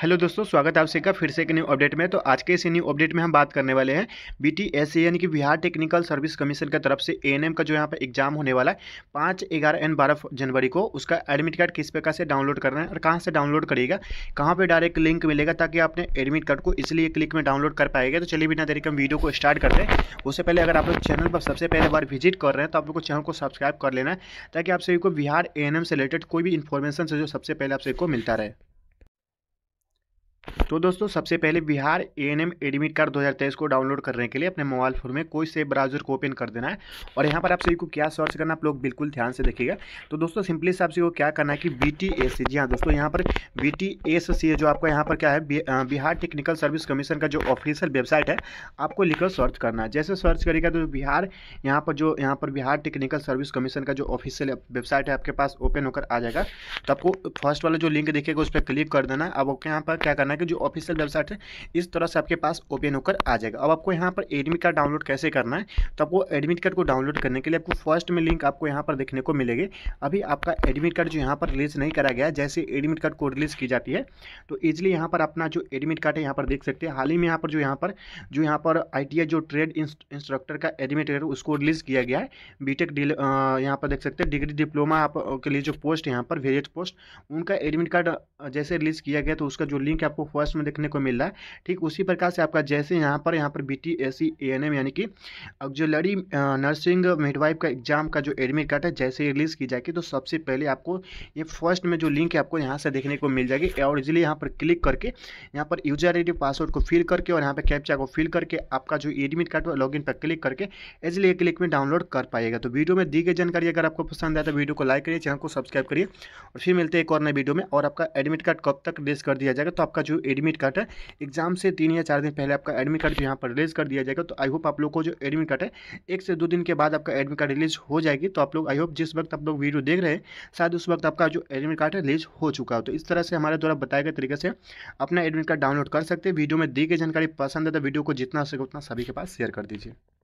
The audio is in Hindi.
हेलो दोस्तों स्वागत है आप सबका फिर से एक न्यू अपडेट में तो आज के इस न्यू अपडेट में हम बात करने वाले हैं बी टी एस सी यानी कि बिहार टेक्निकल सर्विस कमीशन की तरफ से एएनएम का जो यहाँ पर एग्जाम होने वाला है पाँच ग्यारह एंड बारह जनवरी को उसका एडमिट कार्ड किस प्रकार से डाउनलोड करना है और कहाँ से डाउनलोड करिएगा कहाँ पर डायरेक्ट लिंक मिलेगा ताकि आपने एडमिट कार्ड को इसलिए क्लिक में डाउनलोड कर पाएगा तो चलिए बिना तरीके हम वीडियो को स्टार्ट करते हैं उससे पहले अगर आप लोग चैनल पर सबसे पहले बार विजिट कर रहे हैं तो आप लोग चैनल को सब्सक्राइब कर लेना है ताकि आप सभी को बिहार ए से रिलेटेड कोई भी इन्फॉर्मेशन से जो सबसे पहले आप सभी को मिलता रहे तो दोस्तों सबसे पहले Bihar A N M admit card 2023 को डाउनलोड करने के लिए अपने मोबाइल फोन में कोई से ब्राउजर को ओपन कर देना है और यहाँ पर आप सभी को क्या सर्च करना आप लोग बिल्कुल ध्यान से देखिएगा तो दोस्तों सिंपली से आप सभी को क्या करना है कि बी टी एस जी हाँ दोस्तों यहाँ पर बी टी एस सी जो आपका यहाँ पर क्या है बिहार टेक्निकल सर्विस कमीशन का जो ऑफिशियल वेबसाइट है आपको लिखकर सर्च करना है जैसे सर्च करेगा तो बिहार यहाँ पर जो यहाँ पर बिहार टेक्निकल सर्विस कमीशन का जो ऑफिशियल वेबसाइट है आपके पास ओपन होकर आ जाएगा तो आपको फर्स्ट वाला जो लिंक देखिएगा उस पर क्लिक कर देना अब आपको यहाँ पर क्या करना यहाँ की जो ऑफिशियल वेबसाइट है इस तरह से आपके पास ओपन होकर आ जाएगा अब आपको यहाँ पर एडमिट कार्ड डाउनलोड कैसे करना है तो आपको एडमिट कार्ड को डाउनलोड करने के लिए आपको फर्स्ट में लिंक आपको यहाँ पर देखने को मिलेगी अभी आपका एडमिट कार्ड जो यहाँ पर रिलीज़ नहीं करा गया जैसे एडमिट कार्ड को रिलीज़ की जाती है तो ईजिली यहाँ पर अपना जो एडमिट कार्ड है यहाँ पर देख सकते हैं हाल ही में यहाँ पर जो यहाँ पर जो यहाँ पर आई जो ट्रेड इंस्ट्रक्टर का एडमिट कार्ड उसको रिलीज़ किया गया है बीटेक यहाँ पर देख सकते हैं डिग्री डिप्लोमा आप के लिए जो पोस्ट यहाँ पर वेरियट पोस्ट उनका एडमिट कार्ड जैसे रिलीज़ किया गया तो उसका जो लिंक आपको फर्स्ट में देखने को मिल रहा है ठीक उसी प्रकार से आपका जैसे यहाँ पर यहाँ पर B T S C A N M यानी कि ऑक्जलरी नर्सिंग मिडवाइफ का एग्जाम का जो एडमिट कार्ड है जैसे रिलीज की जाएगी तो सबसे पहले आपको ये फर्स्ट में जो लिंक है आपको यहाँ से देखने को मिल जाएगी और इजिली यहाँ पर क्लिक करके यहाँ पर यूजर आई डी पासवर्ड को फिल करके और यहाँ पर कैप्चा को फिल करके आपका जो एडमिट कार्ड लॉग इन पर क्लिक करके इजिली एक क्लिक में डाउनलोड कर पाएगा तो वीडियो में दी गई जानकारी अगर आपको पसंद आया तो वीडियो को लाइक करिए चैनल को सब्सक्राइब करिए और फिर मिलते हैं एक और नए वीडियो में और आपका एडमिट कार्ड कब तक रिलीज कर दिया जाएगा तो आपका जो जो एडमिट कार्ड है एग्जाम से तीन या चार दिन पहले आपका एडमिट कार्ड यहाँ पर रिलीज़ कर दिया जाएगा तो आई होप आप लोग को जो एडमिट कार्ड है एक से दो दिन के बाद आपका एडमिट कार्ड रिलीज़ हो जाएगी तो आप लोग आई होप जिस वक्त आप लोग वीडियो देख रहे हैं शायद उस वक्त आपका जो एडमिट कार्ड है रिलीज हो चुका हो तो इस तरह से हमारे द्वारा बताए गए तरीके से अपना एडमिट कार्ड डाउनलोड कर सकते हैं वीडियो में दी गई जानकारी पसंद है तो वीडियो को जितना सके उतना सभी के पास शेयर कर दीजिए